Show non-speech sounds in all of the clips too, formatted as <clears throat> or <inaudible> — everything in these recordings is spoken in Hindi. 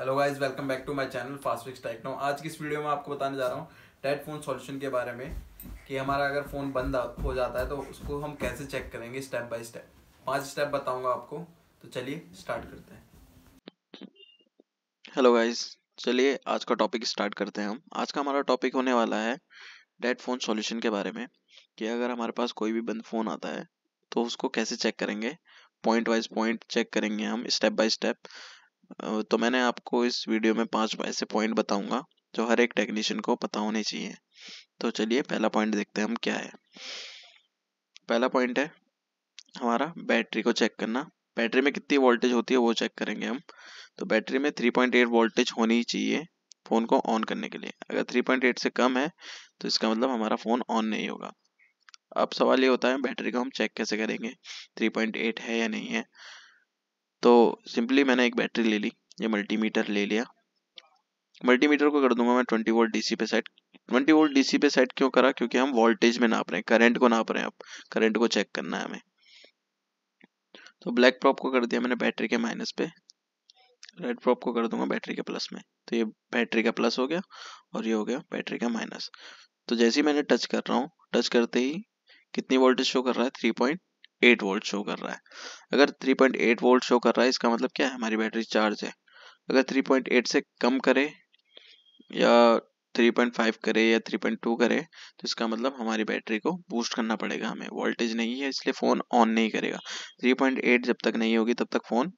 hello guys welcome back to my channel fast fix techno आज की इस वीडियो में आपको बताने जा रहा हूँ डेड फोन सॉल्यूशन के बारे में कि हमारा अगर फ़ोन बंद हो जाता है तो उसको हम कैसे चेक करेंगे स्टेप बाय स्टेप पांच स्टेप बताऊंगा आपको तो चलिए स्टार्ट करते हैं हेलो गाइस चलिए आज का टॉपिक स्टार्ट करते हैं हम आज का हमारा टॉपिक होने वाला है डेड फ़ोन सोल्यूशन के बारे में कि अगर हमारे पास कोई भी बंद फ़ोन आता है तो उसको कैसे चेक करेंगे पॉइंट वाइज पॉइंट चेक करेंगे हम स्टेप बाय स्टेप तो मैंने आपको इस वीडियो में पांच ऐसे पॉइंट बताऊंगा जो हर एक टेक्नीशियन को पता होने चाहिए तो चलिए पहला पॉइंट देखते हैं हम क्या है पहला पॉइंट है हमारा बैटरी को चेक करना बैटरी में कितनी वोल्टेज होती है वो चेक करेंगे हम तो बैटरी में 3.8 वोल्टेज होनी चाहिए फ़ोन को ऑन करने के लिए अगर 3.8 से कम है तो इसका मतलब हमारा फ़ोन ऑन नहीं होगा अब सवाल ये होता है बैटरी को हम चेक कैसे करेंगे 3.8 है या नहीं है तो सिंपली मैंने एक बैटरी ले ली ये मल्टीमीटर ले लिया मल्टीमीटर को कर दूंगा मैं 20 वोल्ट डीसी पे सेट 20 वोल्ट डीसी पे सेट क्यों करा क्योंकि हम वोल्टेज में नाप रहे हैं करंट को नाप रहे हैं अब करंट को चेक करना है हमें तो ब्लैक प्रॉप को कर दिया मैंने बैटरी के माइनस पे रेड प्रॉप को कर दूंगा बैटरी के प्लस में तो ये बैटरी का प्लस हो गया और ये हो गया बैटरी का माइनस तो जैसे ही मैंने टच कर रहा हूँ टच करते ही कितनी वोल्टेज शो कर रहा है थ्री पॉइंट 3.8 वोल्ट शो कर रहा है अगर 3.8 वोल्ट शो कर रहा है इसका मतलब क्या है हमारी बैटरी चार्ज है अगर 3.8 से कम करे या 3.5 करे या 3.2 करे तो इसका मतलब हमारी बैटरी को बूस्ट करना पड़ेगा हमें वोल्टेज नहीं है इसलिए फ़ोन ऑन नहीं करेगा 3.8 जब तक नहीं होगी तब तक फ़ोन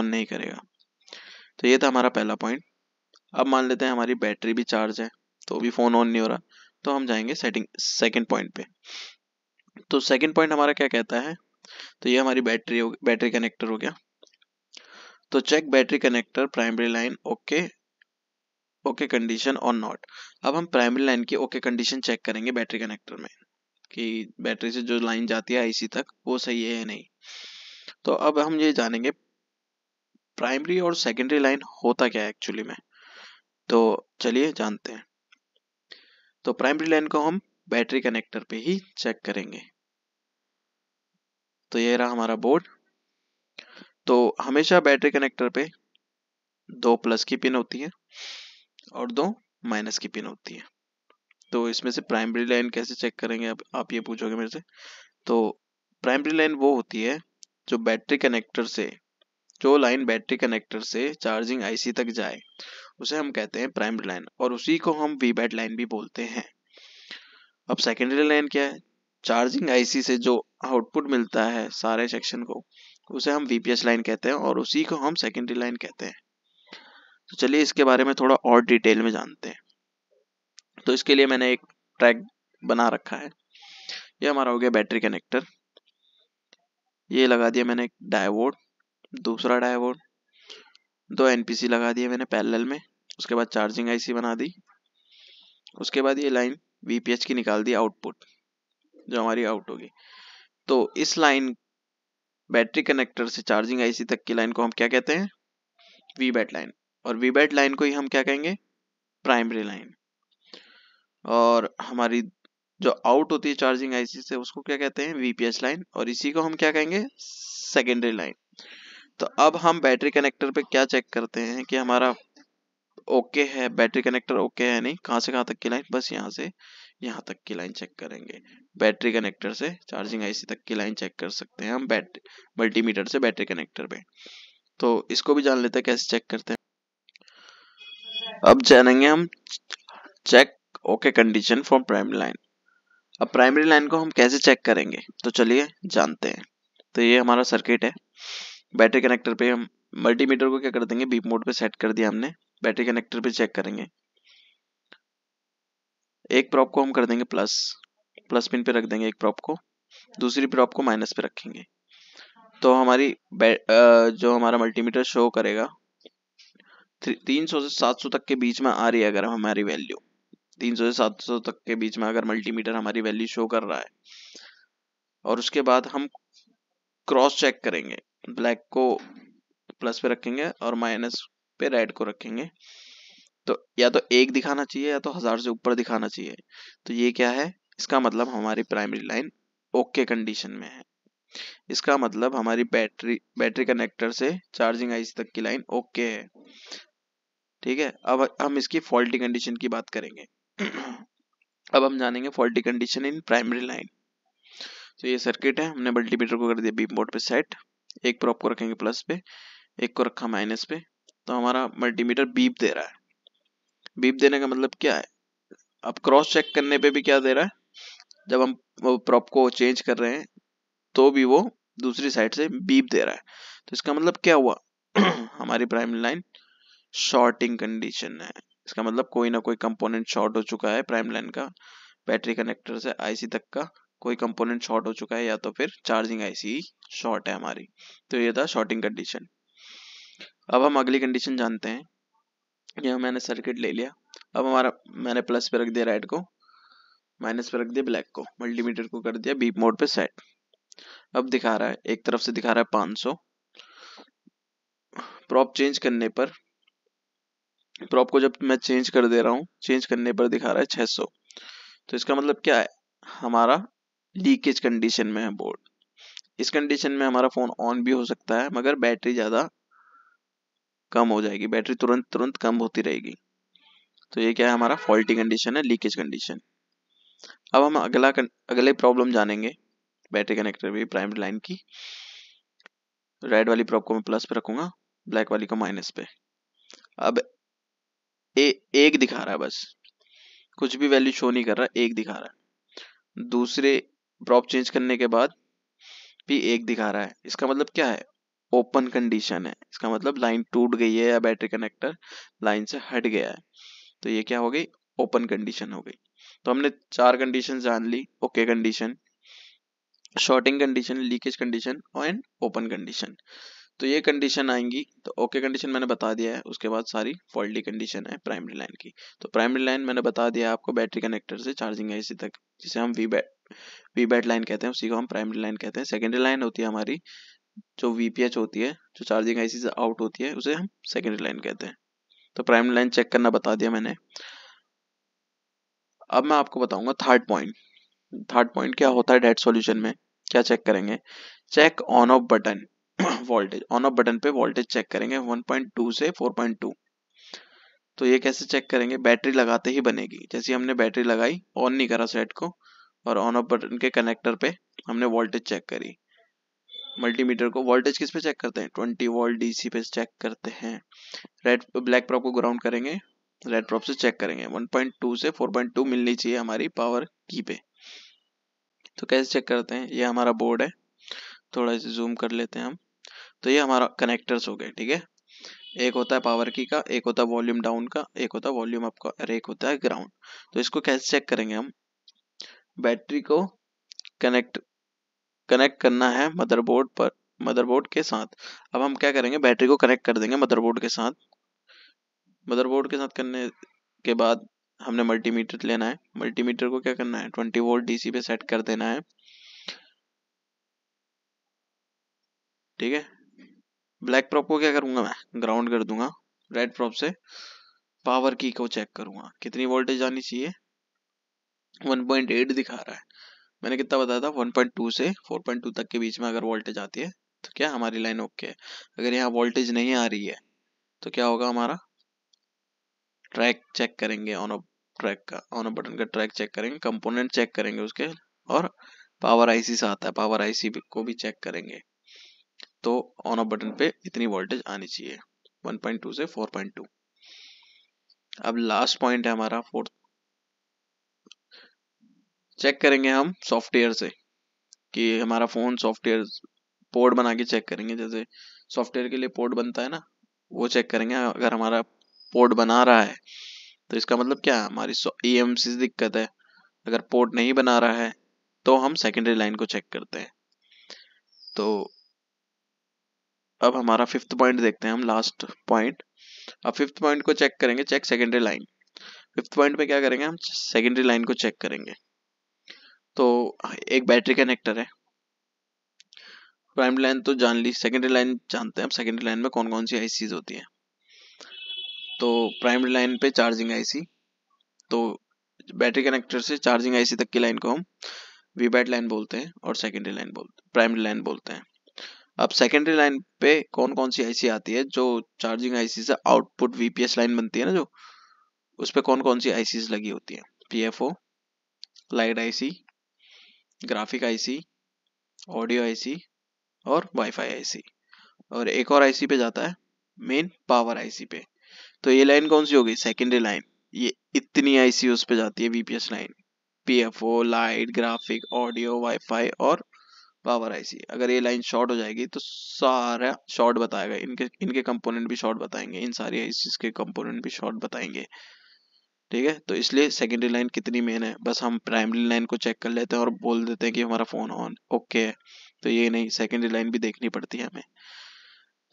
ऑन नहीं करेगा तो ये था हमारा पहला पॉइंट अब मान लेते हैं हमारी बैटरी भी चार्ज है तो भी फ़ोन ऑन नहीं हो रहा तो हम जाएंगे सेटिंग सेकेंड पॉइंट पे तो सेकेंड पॉइंट हमारा क्या कहता है तो ये हमारी बैटरी बैटरी कनेक्टर हो गया तो check battery connector primary line okay okay condition और नॉट अब हम प्राइमरी लाइन की ओके कंडीशन चेक करेंगे बैटरी कनेक्टर में कि बैटरी से जो लाइन जाती है आईसी तक वो सही है या नहीं तो अब हम ये जानेंगे प्राइमरी और सेकेंडरी लाइन होता क्या है एक्चुअली में तो चलिए जानते हैं तो प्राइमरी लाइन को हम बैटरी कनेक्टर पे ही चेक करेंगे तो ये रहा हमारा बोर्ड तो हमेशा बैटरी कनेक्टर पे दो प्लस की पिन होती है और दो माइनस की पिन होती है तो इसमें से प्राइमरी लाइन कैसे चेक करेंगे आप, आप ये पूछोगे मेरे से तो प्राइमरी लाइन वो होती है जो बैटरी कनेक्टर से जो लाइन बैटरी कनेक्टर से चार्जिंग आईसी तक जाए उसे हम कहते हैं प्राइमरी लाइन और उसी को हम वी बैट लाइन भी बोलते हैं अब सेकेंडरी लाइन क्या है चार्जिंग आईसी से जो आउटपुट मिलता है सारे सेक्शन को उसे हम वीपीएस लाइन कहते हैं और उसी को हम सेकेंडरी लाइन कहते हैं तो चलिए इसके बारे में थोड़ा और डिटेल में जानते हैं तो इसके लिए मैंने एक ट्रैक बना रखा है ये हमारा हो गया बैटरी कनेक्टर ये लगा दिया मैंने एक डायवोड दूसरा डायवोड दो एनपीसी लगा दिए मैंने पैरेलल में उसके बाद चार्जिंग आईसी बना दी उसके बाद ये लाइन वीपीएच की निकाल दी आउटपुट जो हमारी आउट होगी तो इस लाइन बैटरी कनेक्टर से चार्जिंग आईसी तक की लाइन को हम क्या कहते हैं वी बैट लाइन और वी बैट लाइन को ही हम क्या कहेंगे प्राइमरी लाइन और हमारी जो आउट होती है चार्जिंग आईसी से उसको क्या कहते हैं वीपीएस लाइन और इसी को हम क्या कहेंगे सेकेंडरी लाइन तो अब हम बैटरी कनेक्टर पे क्या चेक करते हैं कि हमारा ओके है बैटरी कनेक्टर ओके है नहीं कहां से कहां तक की लाइन बस यहां से यहाँ तक की लाइन चेक करेंगे बैटरी कनेक्टर से चार्जिंग आईसी तक की लाइन चेक कर सकते हैं हम बैटरी मल्टीमीटर से बैटरी कनेक्टर पे तो इसको भी जान लेते हैं कैसे चेक करते हैं अब जानेंगे हम check okay condition for primary line अब प्राइमरी लाइन को हम कैसे चेक करेंगे तो चलिए जानते हैं तो ये हमारा सर्किट है बैटरी कनेक्टर पे हम मल्टीमीटर को क्या कर देंगे बीप मोड पे सेट कर दिया हमने बैटरी कनेक्टर पे चेक करेंगे एक प्रॉप को हम कर देंगे प्लस प्लस पिन पे रख देंगे एक प्रॉप को दूसरी प्रॉप को माइनस पे रखेंगे तो हमारी जो हमारा मल्टीमीटर शो करेगा तीन सौ से सात सौ तक के बीच में आ रही है अगर हमारी वैल्यू तीन सौ से सात सौ तक के बीच में अगर मल्टीमीटर हमारी वैल्यू शो कर रहा है और उसके बाद हम क्रॉस चेक करेंगे ब्लैक को प्लस पे रखेंगे और माइनस पे रेड को रखेंगे तो या तो एक दिखाना चाहिए या तो हजार से ऊपर दिखाना चाहिए तो ये क्या है इसका मतलब हमारी प्राइमरी लाइन ओके कंडीशन में है इसका मतलब हमारी बैटरी बैटरी कनेक्टर से चार्जिंग आई तक की लाइन ओके है ठीक है अब हम इसकी फॉल्टी कंडीशन की बात करेंगे अब हम जानेंगे faulty condition in primary line तो ये सर्किट है हमने मल्टीमीटर को कर दिया बीम बोर्ड पे सेट एक प्रॉप को रखेंगे प्लस पे एक को रखा माइनस पे तो हमारा मल्टीमीटर बीप दे रहा है बीप देने का मतलब क्या है अब क्रॉस चेक करने पे भी क्या दे रहा है जब हम प्रॉप को चेंज कर रहे हैं तो भी वो दूसरी साइड से बीप दे रहा है तो इसका मतलब क्या हुआ <clears throat> हमारी प्राइमरी लाइन शॉर्टिंग कंडीशन है इसका मतलब कोई ना कोई कंपोनेंट शॉर्ट हो चुका है प्राइम लाइन का बैटरी कनेक्टर से आईसी तक का कोई कंपोनेंट शॉर्ट हो चुका है या तो फिर चार्जिंग आईसी शॉर्ट है हमारी तो ये था शॉर्टिंग कंडीशन अब हम अगली कंडीशन जानते हैं ये मैंने सर्किट ले लिया अब हमारा मैंने प्लस पे रख दिया रेड को माइनस पे रख दिया ब्लैक को मल्टीमीटर को कर दिया बीप मोड पे सेट अब दिखा रहा है एक तरफ से दिखा रहा है 500 प्रॉप चेंज करने पर प्रॉप को जब मैं चेंज कर दे रहा हूँ चेंज करने पर दिखा रहा है 600 तो इसका मतलब क्या है हमारा लीकेज कंडीशन में है बोर्ड इस कंडीशन में हमारा फोन ऑन भी हो सकता है मगर बैटरी ज्यादा कम हो जाएगी बैटरी तुरंत तुरंत कम होती रहेगी तो ये क्या है हमारा फॉल्टी कंडीशन है लीकेज कंडीशन अब हम अगला अगले प्रॉब्लम जानेंगे बैटरी कनेक्टर भी प्राइमरी लाइन की रेड वाली प्रॉप को मैं प्लस पे रखूंगा ब्लैक वाली को माइनस पे अब ए, एक दिखा रहा है बस कुछ भी वैल्यू शो नहीं कर रहा एक दिखा रहा है दूसरे प्रॉप चेंज करने के बाद भी एक दिखा रहा है इसका मतलब क्या है ओपन कंडीशन है इसका मतलब लाइन टूट गई है या बैटरी कनेक्टर लाइन से हट गया है तो ये क्या हो गई ओपन कंडीशन हो गई तो हमने चार कंडीशन जान ली okay condition shorting condition leakage condition and open condition तो ये कंडीशन आएंगी तो ओके कंडीशन मैंने बता दिया है उसके बाद सारी फॉल्टी कंडीशन है प्राइमरी लाइन की तो प्राइमरी लाइन मैंने बता दिया आपको बैटरी कनेक्टर से चार्जिंग है इसी तक जिसे हम V bat V bat line कहते हैं उसी को हम प्राइमरी लाइन कहते हैं सेकेंडरी लाइन होती है हमारी जो वीपीएच होती है जो चार्जिंग आईसी से आउट होती है उसे हम सेकेंडरी लाइन कहते हैं तो प्राइमरी लाइन चेक करना बता दिया मैंने अब मैं आपको बताऊंगा थर्ड पॉइंट थर्ड पॉइंट क्या होता है डेट सॉल्यूशन में क्या चेक करेंगे check on off button voltage on off button पे वोल्टेज चेक करेंगे 1.2 से 4.2 तो ये कैसे चेक करेंगे बैटरी लगाते ही बनेगी जैसे हमने बैटरी लगाई ऑन नहीं करा सेट को और ऑन ऑफ बटन के कनेक्टर पे हमने वोल्टेज चेक करी मल्टीमीटर को वोल्टेज किस पे चेक करते हैं ट्वेंटी वोल्ट डीसी पे चेक करते हैं रेड ब्लैक प्रॉप को ग्राउंड करेंगे रेड प्रॉप से चेक करेंगे 1.2 से 4.2 मिलनी चाहिए हमारी पावर की पे तो कैसे चेक करते हैं ये हमारा बोर्ड है थोड़ा सा जूम कर लेते हैं हम तो ये हमारा कनेक्टर्स हो गए ठीक है एक होता है पावर की का एक होता है वॉल्यूम डाउन का एक होता है वॉल्यूम अप का और एक होता है ग्राउंड तो इसको कैसे चेक करेंगे हम बैटरी को कनेक्ट कनेक्ट करना है मदरबोर्ड पर मदरबोर्ड के साथ अब हम क्या करेंगे बैटरी को कनेक्ट कर देंगे मदरबोर्ड के साथ मदरबोर्ड के साथ करने के बाद हमने मल्टीमीटर लेना है मल्टीमीटर को क्या करना है 20 वोल्ट डीसी पे सेट कर देना है ठीक है ब्लैक प्रॉप को क्या करूंगा मैं ग्राउंड कर दूंगा रेड प्रॉप से पावर की को चेक करूंगा कितनी वोल्टेज आनी चाहिए 1.8 दिखा रहा है मैंने कितना बताया था 1.2 से 4.2 तक के बीच में अगर वोल्टेज आती है तो क्या हमारी लाइन ओके है अगर यहाँ वोल्टेज नहीं आ रही है तो क्या होगा हमारा ट्रैक चेक करेंगे ऑन ऑफ ट्रैक का ऑन ऑफ बटन का ट्रैक चेक करेंगे कंपोनेंट चेक करेंगे उसके और पावर आईसी से आता है पावर आईसी को भी चेक करेंगे तो ऑन ऑफ बटन पे इतनी वोल्टेज आनी चाहिए 1.2 से 4.2 अब लास्ट पॉइंट है हमारा फोर्थ चेक करेंगे हम सॉफ्टवेयर से कि हमारा फ़ोन सॉफ्टवेयर पोर्ट बना के चेक करेंगे जैसे सॉफ्टवेयर के लिए पोर्ट बनता है ना वो चेक करेंगे अगर हमारा पोर्ट बना रहा है तो इसका मतलब क्या है हमारी ई एम सी दिक्कत है अगर पोर्ट नहीं बना रहा है तो हम सेकेंडरी लाइन को चेक करते हैं तो अब हमारा फिफ्थ पॉइंट देखते हैं हम लास्ट पॉइंट अब फिफ्थ पॉइंट को चेक करेंगे check secondary line fifth point में क्या करेंगे हम सेकेंडरी लाइन को चेक करेंगे तो हाँ, एक बैटरी कनेक्टर है प्राइमरी लाइन तो जान ली सेकेंडरी लाइन जानते हैं अब सेकेंडरी लाइन में कौन कौन सी आईसीज होती है तो प्राइमरी लाइन पे चार्जिंग आईसी तो बैटरी कनेक्टर से चार्जिंग आईसी तक की लाइन को हम वी बैट लाइन बोलते हैं और सेकेंडरी लाइन बोलते प्राइमरी लाइन बोलते हैं अब सेकेंडरी लाइन पे कौन कौन सी आईसी आती है जो चार्जिंग आईसी से आउटपुट वीपीएस लाइन बनती है ना जो उस पर कौन कौन सी आईसीज लगी होती है PFO light IC graphic IC audio IC और वाईफाई आईसी और एक और आईसी पे जाता है मेन पावर आईसी पे तो ये लाइन कौन सी होगी सेकेंडरी लाइन ये इतनी आईसी उस पे जाती है VPS line PFO light graphic audio wifi और पावर आईसी अगर ये लाइन शॉर्ट हो जाएगी तो सारा शॉर्ट बताएगा इनके इनके कंपोनेंट भी शॉर्ट बताएंगे इन सारी आईसी के कंपोनेंट भी शॉर्ट बताएंगे ठीक है तो इसलिए सेकेंडरी लाइन कितनी मेन है बस हम प्राइमरी लाइन को चेक कर लेते हैं और बोल देते हैं कि हमारा फोन ऑन ओके है तो ये नहीं सेकेंडरी लाइन भी देखनी पड़ती है हमें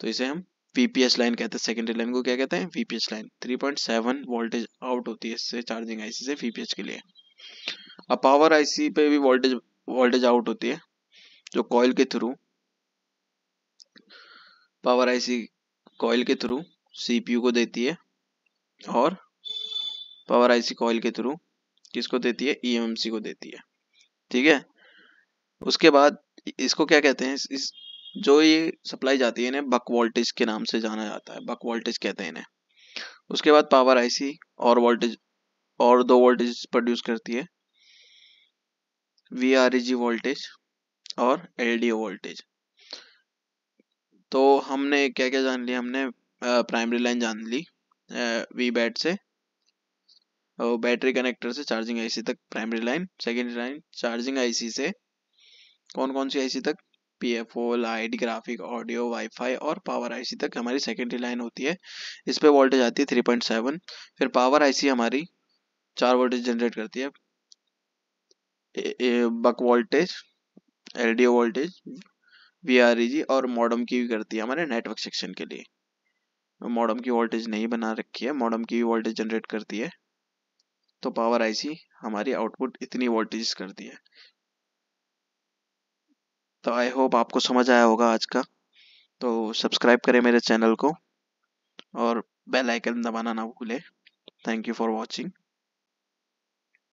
तो इसे हम वीपीएस लाइन कहते हैं सेकेंडरी लाइन को क्या कहते हैं वीपीएस लाइन 3.7 वोल्टेज आउट होती है इससे चार्जिंग आईसी से वीपीएस के लिए अब पावर आईसी पे भी वोल्टेज वोल्टेज आउट होती है जो कॉइल के थ्रू पावर आईसी कॉइल के थ्रू सीपीयू को देती है और पावर आईसी कॉइल के थ्रू किसको देती है ईएमएमसी e को देती है ठीक है उसके बाद इसको क्या कहते हैं इस जो ये सप्लाई जाती है इन्हें बक वोल्टेज के नाम से जाना जाता है बक वोल्टेज कहते हैं इन्हें उसके बाद पावर आईसी और वोल्टेज और दो वोल्टेज प्रोड्यूस करती है वी आर जी वोल्टेज और एल डी ओ वोल्टेज तो हमने क्या क्या जान लिया हमने प्राइमरी लाइन जान ली वी बैट से और बैटरी कनेक्टर से चार्जिंग आईसी तक primary line secondary line charging IC से कौन कौन सी आईसी तक P F light graphic audio wifi और पावर आईसी तक हमारी सेकेंडरी लाइन होती है इस पर वोल्टेज आती है थ्री पॉइंट सेवन फिर पावर आईसी हमारी चार वोल्टेज जनरेट करती है uh, uh, buck voltage LDO voltage VREG और मॉडम की भी करती है हमारे नेटवर्क सेक्शन के लिए मॉडम की वोल्टेज नहीं बना रखी है मॉडम की वोल्टेज जनरेट करती है तो पावर आईसी हमारी आउटपुट इतनी वोल्टेज कर दी है तो आई होप आपको समझ आया होगा आज का तो सब्सक्राइब करें मेरे चैनल को और बेल आइकन दबाना ना भूलें थैंक यू फॉर वॉचिंग